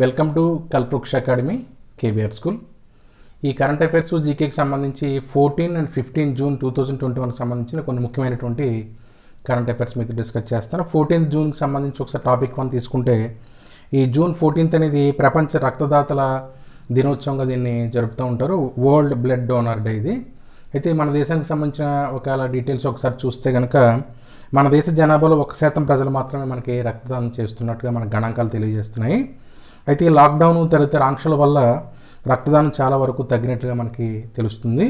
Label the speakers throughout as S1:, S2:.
S1: welcome to Kalpavriksha academy KBR school ఈ current affairs జీకేకి సంబంధించి fourteen and fifteen June two thousand twenty వన్కి సంబంధించిన కొన్ని ముఖ్యమైనటువంటి కరెంట్ అఫైర్స్ మీతో డిస్కస్ చేస్తాను ఫోర్టీన్త్ జూన్కి సంబంధించి ఒకసారి టాపిక్ వన్ తీసుకుంటే ఈ జూన్ ఫోర్టీన్త్ అనేది ప్రపంచ రక్తదాతల దినోత్సవంగా దీన్ని జరుపుతూ ఉంటారు వరల్డ్ బ్లడ్ డోనర్ డే ఇది అయితే మన దేశానికి సంబంధించిన ఒకవేళ డీటెయిల్స్ ఒకసారి చూస్తే కనుక మన దేశ జనాభాలో ఒక శాతం ప్రజలు మాత్రమే మనకి రక్తదానం చేస్తున్నట్టుగా మన గణాంకాలు తెలియజేస్తున్నాయి అయితే ఈ లాక్డౌన్ తదితర ఆంక్షల వల్ల రక్తదానం చాలా వరకు తగ్గినట్లుగా మనకి తెలుస్తుంది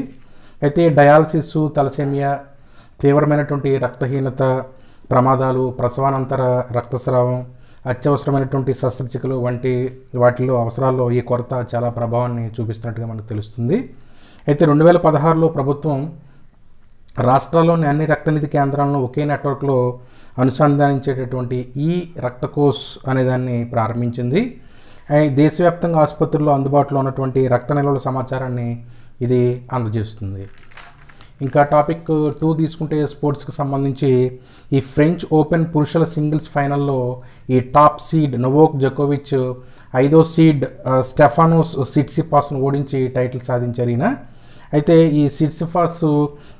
S1: అయితే డయాలసిస్ తలసేమియా తీవ్రమైనటువంటి రక్తహీనత ప్రమాదాలు ప్రసవానంతర రక్తస్రావం అత్యవసరమైనటువంటి శస్త్రచికలు వంటి వాటిలో అవసరాల్లో ఈ కొరత చాలా ప్రభావాన్ని చూపిస్తున్నట్టుగా మనకు తెలుస్తుంది అయితే రెండు వేల పదహారులో ప్రభుత్వం రాష్ట్రాల్లోని అన్ని రక్తనిధి కేంద్రాలను ఒకే నెట్వర్క్లో అనుసంధానించేటటువంటి ఈ రక్తకోస్ దాన్ని ప్రారంభించింది దేశవ్యాప్తంగా ఆసుపత్రుల్లో అందుబాటులో ఉన్నటువంటి రక్త నిల్వల సమాచారాన్ని ఇది అందజేస్తుంది ఇంకా టాపిక్ టూ తీసుకుంటే స్పోర్ట్స్కి సంబంధించి ఈ ఫ్రెంచ్ ఓపెన్ పురుషుల సింగిల్స్ ఫైనల్లో ఈ టాప్ సీడ్ నొవోక్ జకోవిచ్ ఐదో సీడ్ స్టెఫానోస్ సిట్సిపాస్ను ఓడించి టైటిల్ సాధించారు ఈయన అయితే ఈ సిట్సిఫాస్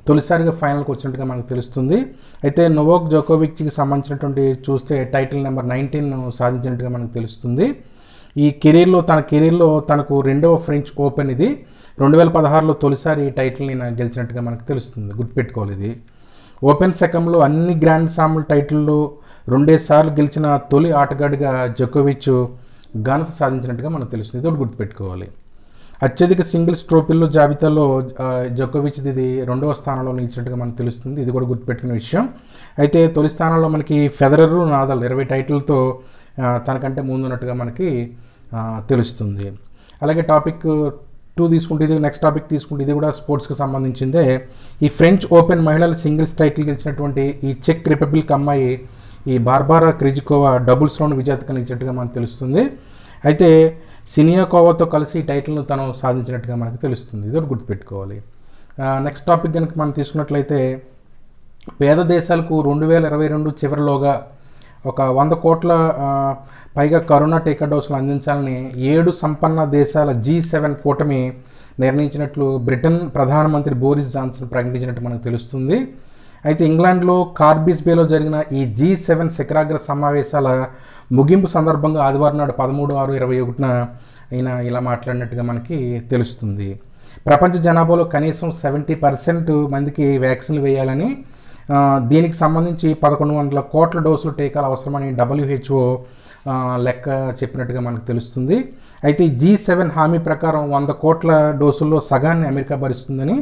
S1: తొలిసారిగా ఫైనల్కి వచ్చినట్టుగా మనకు తెలుస్తుంది అయితే నొవోక్ జోకోవిచ్కి సంబంధించినటువంటి చూస్తే టైటిల్ నెంబర్ నైన్టీన్ సాధించినట్టుగా మనకు తెలుస్తుంది ఈ కెరీర్లో తన కెరీర్లో తనకు రెండవ ఫ్రెంచ్ ఓపెన్ ఇది రెండు వేల పదహారులో తొలిసారి ఈ టైటిల్ని గెలిచినట్టుగా మనకు తెలుస్తుంది గుర్తుపెట్టుకోవాలి ఇది ఓపెన్ శకంలో అన్ని గ్రాండ్ స్లామ్ టైటిల్లు రెండేసార్లు గెలిచిన తొలి ఆటగాడిగా జకోవిచ్ ఘనత సాధించినట్టుగా మనకు తెలుస్తుంది ఇది గుర్తుపెట్టుకోవాలి అత్యధిక సింగిల్స్ ట్రోఫీల్లో జాబితాలో జకోవిచ్ ఇది రెండవ స్థానంలో నిలిచినట్టుగా మనకు తెలుస్తుంది ఇది కూడా గుర్తుపెట్టుకునే విషయం అయితే తొలి స్థానంలో మనకి ఫెదరర్ నాదల్ ఇరవై టైటిల్తో తనకంటే ముందున్నట్టుగా మనకి తెలుస్తుంది అలాగే టాపిక్ టూ తీసుకుంటే ఇది నెక్స్ట్ టాపిక్ తీసుకుంటే ఇది కూడా స్పోర్ట్స్కి సంబంధించిందే ఈ ఫ్రెంచ్ ఓపెన్ మహిళల సింగిల్స్ టైటిల్ గెలిచినటువంటి ఈ చెక్ రిపబ్లిక్ అమ్మాయి ఈ బార్బారా క్రిజికోవా డబుల్స్ రౌండ్ విజేత కలిగించినట్టుగా మనకు తెలుస్తుంది అయితే సినియాకోవాతో కలిసి ఈ టైటిల్ను తను సాధించినట్టుగా మనకు తెలుస్తుంది ఇది గుర్తుపెట్టుకోవాలి నెక్స్ట్ టాపిక్ కనుక మనం తీసుకున్నట్లయితే పేద దేశాలకు రెండు వేల ఇరవై రెండు చివరిలోగా ఒక వంద కోట్ల పైగా కరోనా టీకా డోసులు అందించాలని ఏడు సంపన్న దేశాల జీ సెవెన్ కూటమి నిర్ణయించినట్లు బ్రిటన్ ప్రధానమంత్రి బోరిస్ జాన్సన్ ప్రకటించినట్టు మనకు తెలుస్తుంది అయితే ఇంగ్లాండ్లో కార్బిస్ బేలో జరిగిన ఈ జీ సెవెన్ శిఖరాగ్ర సమావేశాల ముగింపు సందర్భంగా ఆదివారం నాడు పదమూడు ఆరు ఇరవై ఒకటిన ఆయన ఇలా మాట్లాడినట్టుగా మనకి తెలుస్తుంది ప్రపంచ జనాభాలో కనీసం సెవెంటీ పర్సెంట్ మందికి వ్యాక్సిన్లు వేయాలని దీనికి సంబంధించి పదకొండు వందల కోట్ల డోసులు టీకాలు అవసరమని డబ్ల్యూహెచ్ఓ లెక్క చెప్పినట్టుగా మనకు తెలుస్తుంది అయితే జీ సెవెన్ హామీ ప్రకారం వంద కోట్ల డోసుల్లో సగాన్ని అమెరికా భరిస్తుందని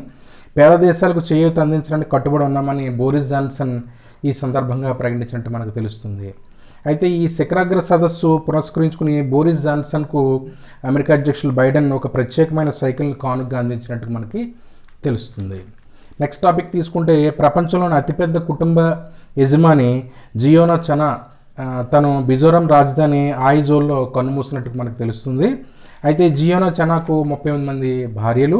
S1: పేద దేశాలకు చేయూత అందించడానికి కట్టుబడి ఉన్నామని బోరిస్ జాన్సన్ ఈ సందర్భంగా ప్రకటించినట్టు మనకు తెలుస్తుంది అయితే ఈ శిఖరాగ్ర సదస్సు పురస్కరించుకుని బోరిస్ జాన్సన్కు అమెరికా అధ్యక్షులు బైడెన్ ఒక ప్రత్యేకమైన సైకిల్ కానుకగా అందించినట్టు మనకి తెలుస్తుంది నెక్స్ట్ టాపిక్ తీసుకుంటే ప్రపంచంలోని అతిపెద్ద కుటుంబ యజమాని జియోనా చనా తను మిజోరం రాజధాని ఆయిజోల్లో కన్నుమూసినట్టు మనకు తెలుస్తుంది అయితే జియోనా చనాకు ముప్పై ఎనిమిది మంది భార్యలు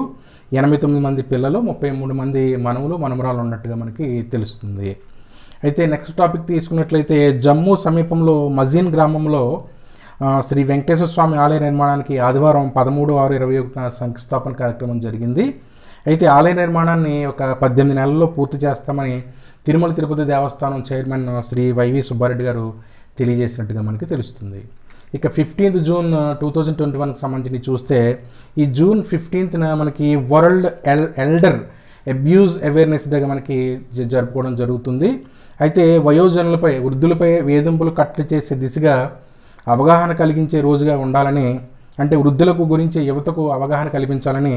S1: ఎనభై తొమ్మిది మంది పిల్లలు ముప్పై మూడు మంది మనవులు మనమరాలు ఉన్నట్టుగా మనకి తెలుస్తుంది అయితే నెక్స్ట్ టాపిక్ తీసుకున్నట్లయితే జమ్మూ సమీపంలో మజీన్ గ్రామంలో శ్రీ వెంకటేశ్వర స్వామి ఆలయ నిర్మాణానికి ఆదివారం పదమూడు ఆరు ఇరవై ఒకటిన శంకుస్థాపన కార్యక్రమం జరిగింది అయితే ఆలయ నిర్మాణాన్ని ఒక పద్దెనిమిది నెలల్లో పూర్తి చేస్తామని తిరుమల తిరుపతి దేవస్థానం చైర్మన్ శ్రీ వైవి సుబ్బారెడ్డి గారు తెలియజేసినట్టుగా మనకి తెలుస్తుంది ఇక fifteenth June two thousand twenty వన్కి సంబంధించి చూస్తే ఈ జూన్ ఫిఫ్టీన్త్న మనకి world el elder abuse awareness డేగా మనకి జరుపుకోవడం జరుగుతుంది అయితే వయోజనులపై వృద్ధులపై వేధింపులు కట్లు చేసే దిశగా అవగాహన కలిగించే రోజుగా ఉండాలని అంటే వృద్ధులకు గురించి యువతకు అవగాహన కల్పించాలని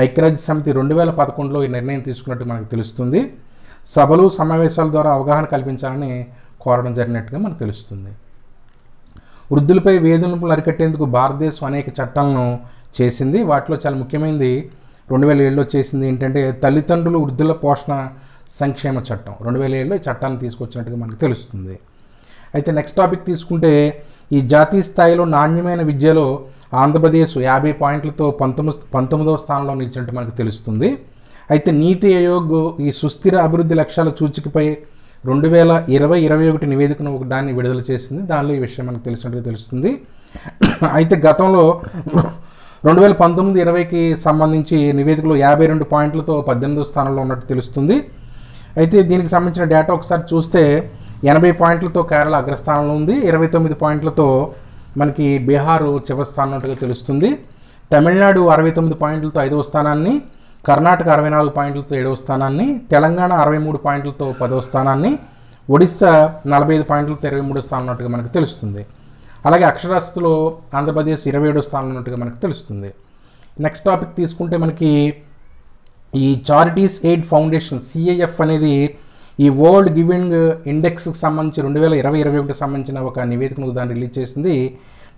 S1: ఐక్యరాజ్య సమితి రెండు వేల పదకొండులో ఈ నిర్ణయం తీసుకున్నట్టు మనకు తెలుస్తుంది సభలు సమావేశాల ద్వారా అవగాహన కల్పించాలని కోరడం జరిగినట్టుగా మనకు తెలుస్తుంది వృద్ధులపై వేధింపులు అరికట్టేందుకు భారతదేశం అనేక చట్టాలను చేసింది వాటిలో చాలా ముఖ్యమైనది రెండు వేల ఏడులో చేసింది ఏంటంటే తల్లిదండ్రులు వృద్ధుల పోషణ సంక్షేమ చట్టం రెండు వేల ఏడులో ఈ చట్టాన్ని తీసుకొచ్చినట్టుగా మనకు తెలుస్తుంది అయితే నెక్స్ట్ టాపిక్ తీసుకుంటే ఈ జాతీయ స్థాయిలో నాణ్యమైన విద్యలో ఆంధ్రప్రదేశ్ యాభై పాయింట్లతో పంతొమ్మిది పంతొమ్మిదవ స్థానంలో నిలిచినట్టు మనకు తెలుస్తుంది అయితే నీతి ఆయోగ్ ఈ సుస్థిర అభివృద్ధి లక్ష్యాల సూచికపై రెండు వేల ఇరవై ఇరవై ఒకటి నివేదికను ఒక దాన్ని విడుదల చేసింది దానిలో ఈ విషయం మనకు తెలిసినట్టుగా తెలుస్తుంది అయితే గతంలో రెండు వేల పంతొమ్మిది ఇరవైకి సంబంధించి నివేదికలో యాభై రెండు పాయింట్లతో పద్దెనిమిదో స్థానంలో ఉన్నట్టు తెలుస్తుంది అయితే దీనికి సంబంధించిన డేటా ఒకసారి చూస్తే ఎనభై పాయింట్లతో కేరళ అగ్రస్థానంలో ఉంది ఇరవై తొమ్మిది పాయింట్లతో మనకి బీహారు చివరి స్థానంలోగా తెలుస్తుంది తమిళనాడు అరవై తొమ్మిది పాయింట్లతో ఐదవ స్థానాన్ని కర్ణాటక అరవై నాలుగు పాయింట్లతో ఏడవ స్థానాన్ని తెలంగాణ అరవై మూడు పాయింట్లతో పదవ స్థానాన్ని ఒడిస్సా నలభై ఐదు పాయింట్లతో ఇరవై మూడో స్థానం ఉన్నట్టుగా మనకు తెలుస్తుంది అలాగే అక్షరాస్తులో ఆంధ్రప్రదేశ్ ఇరవై ఏడో స్థానంలో ఉన్నట్టుగా మనకు తెలుస్తుంది నెక్స్ట్ టాపిక్ తీసుకుంటే మనకి ఈ చారిటీస్ ఎయిడ్ ఫౌండేషన్ సిఐఎఫ్ అనేది ఈ వరల్డ్ గివింగ్ ఇండెక్స్కి సంబంధించి రెండు వేల ఇరవై ఇరవై ఒకటికి సంబంధించిన ఒక నివేదికను దాన్ని రిలీజ్ చేసింది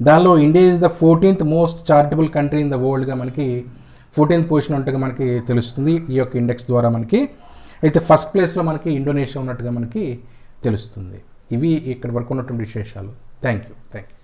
S1: దానిలో India is the fourteenth most charitable country in the వరల్డ్గా మనకి ఫోర్టీన్త్ పొజిషన్ ఉన్నట్టుగా మనకి తెలుస్తుంది ఈ యొక్క ఇండెక్స్ ద్వారా మనకి అయితే ఫస్ట్ ప్లేస్లో మనకి ఇండోనేషియా ఉన్నట్టుగా మనకి తెలుస్తుంది ఇవి ఇక్కడ వరకు ఉన్నటువంటి విశేషాలు థ్యాంక్ యూ థ్యాంక్ యూ